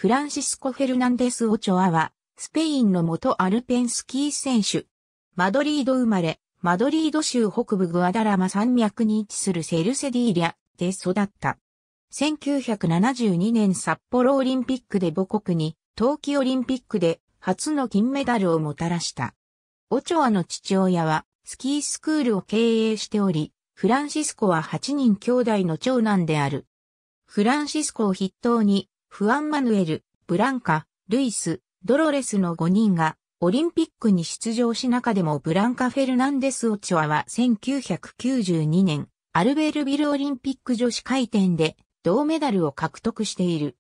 フランシスコ・フェルナンデス・オチョアは、スペインの元アルペンスキー選手。マドリード生まれ、マドリード州北部グアダラマ山脈に位置するセルセディーリャで育った。1972年札幌オリンピックで母国に冬季オリンピックで初の金メダルをもたらした。オチョアの父親はスキースクールを経営しており、フランシスコは8人兄弟の長男である。フランシスコを筆頭にフアン・マヌエル、ブランカ、ルイス、ドロレスの5人がオリンピックに出場し中でもブランカ・フェルナンデス・オチョアは1992年アルベールビルオリンピック女子回転で銅メダルを獲得している。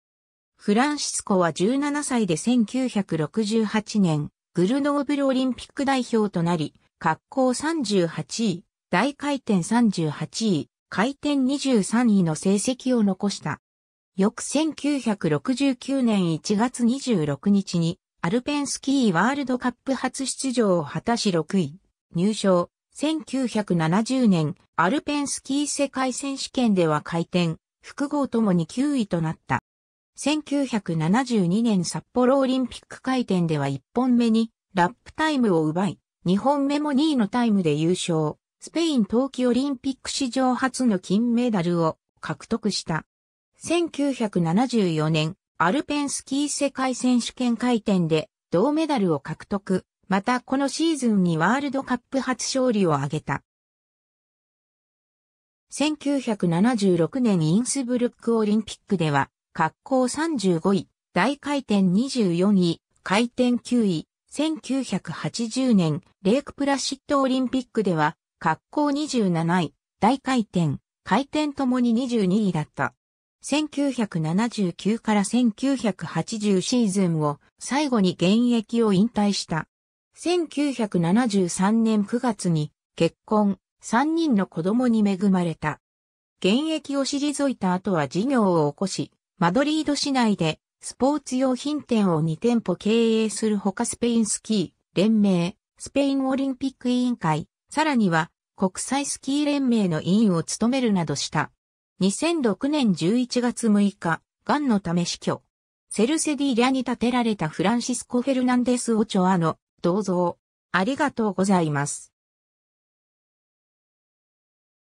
フランシスコは17歳で1968年グルノーブルオリンピック代表となり、滑降38位、大回転38位、回転23位の成績を残した。翌1969年1月26日に、アルペンスキーワールドカップ初出場を果たし6位、入賞。1970年、アルペンスキー世界選手権では回転、複合ともに9位となった。1972年札幌オリンピック回転では1本目にラップタイムを奪い、2本目も2位のタイムで優勝。スペイン冬季オリンピック史上初の金メダルを獲得した。1974年、アルペンスキー世界選手権回転で銅メダルを獲得。またこのシーズンにワールドカップ初勝利を挙げた。1976年インスブルックオリンピックでは、滑降35位、大回転24位、回転9位、1980年レイクプラシットオリンピックでは、滑降27位、大回転、回転ともに22位だった。1979から1980シーズンを最後に現役を引退した。1973年9月に結婚、3人の子供に恵まれた。現役を退いた後は事業を起こし、マドリード市内でスポーツ用品店を2店舗経営するほかスペインスキー連盟、スペインオリンピック委員会、さらには国際スキー連盟の委員を務めるなどした。2006年11月6日、癌のため死去。セルセディリアに建てられたフランシスコ・フェルナンデス・オチョアの銅像。ありがとうございます。